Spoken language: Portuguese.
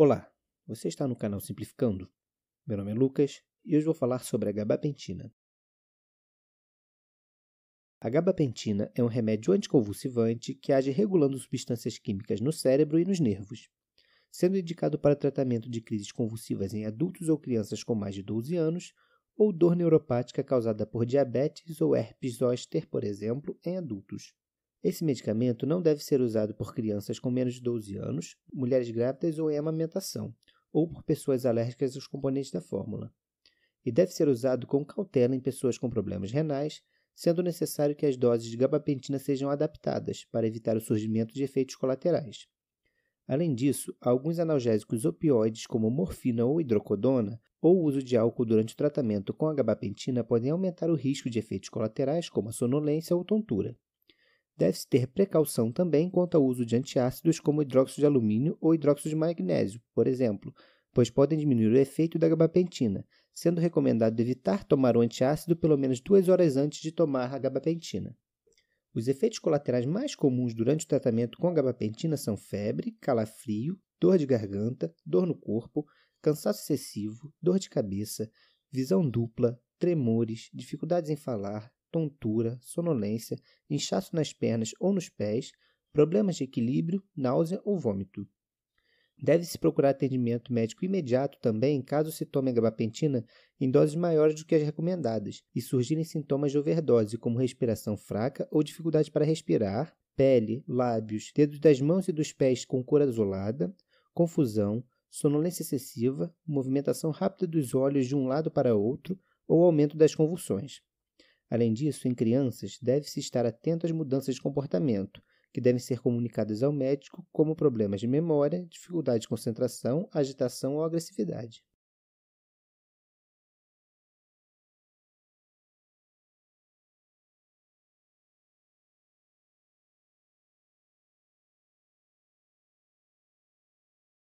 Olá, você está no canal Simplificando? Meu nome é Lucas e hoje vou falar sobre a gabapentina. A gabapentina é um remédio anticonvulsivante que age regulando substâncias químicas no cérebro e nos nervos. Sendo indicado para tratamento de crises convulsivas em adultos ou crianças com mais de 12 anos, ou dor neuropática causada por diabetes ou herpes zoster, por exemplo, em adultos. Esse medicamento não deve ser usado por crianças com menos de 12 anos, mulheres grávidas ou em amamentação, ou por pessoas alérgicas aos componentes da fórmula. E deve ser usado com cautela em pessoas com problemas renais, sendo necessário que as doses de gabapentina sejam adaptadas para evitar o surgimento de efeitos colaterais. Além disso, alguns analgésicos opioides, como morfina ou hidrocodona, ou o uso de álcool durante o tratamento com a gabapentina podem aumentar o risco de efeitos colaterais, como a sonolência ou tontura. Deve-se ter precaução também quanto ao uso de antiácidos como hidróxido de alumínio ou hidróxido de magnésio, por exemplo, pois podem diminuir o efeito da gabapentina, sendo recomendado evitar tomar o antiácido pelo menos duas horas antes de tomar a gabapentina. Os efeitos colaterais mais comuns durante o tratamento com gabapentina são febre, calafrio, dor de garganta, dor no corpo, cansaço excessivo, dor de cabeça, visão dupla, tremores, dificuldades em falar, tontura, sonolência, inchaço nas pernas ou nos pés, problemas de equilíbrio, náusea ou vômito. Deve-se procurar atendimento médico imediato também caso se tome a gabapentina em doses maiores do que as recomendadas e surgirem sintomas de overdose, como respiração fraca ou dificuldade para respirar, pele, lábios, dedos das mãos e dos pés com cor azulada, confusão, sonolência excessiva, movimentação rápida dos olhos de um lado para outro ou aumento das convulsões. Além disso, em crianças, deve-se estar atento às mudanças de comportamento, que devem ser comunicadas ao médico como problemas de memória, dificuldade de concentração, agitação ou agressividade.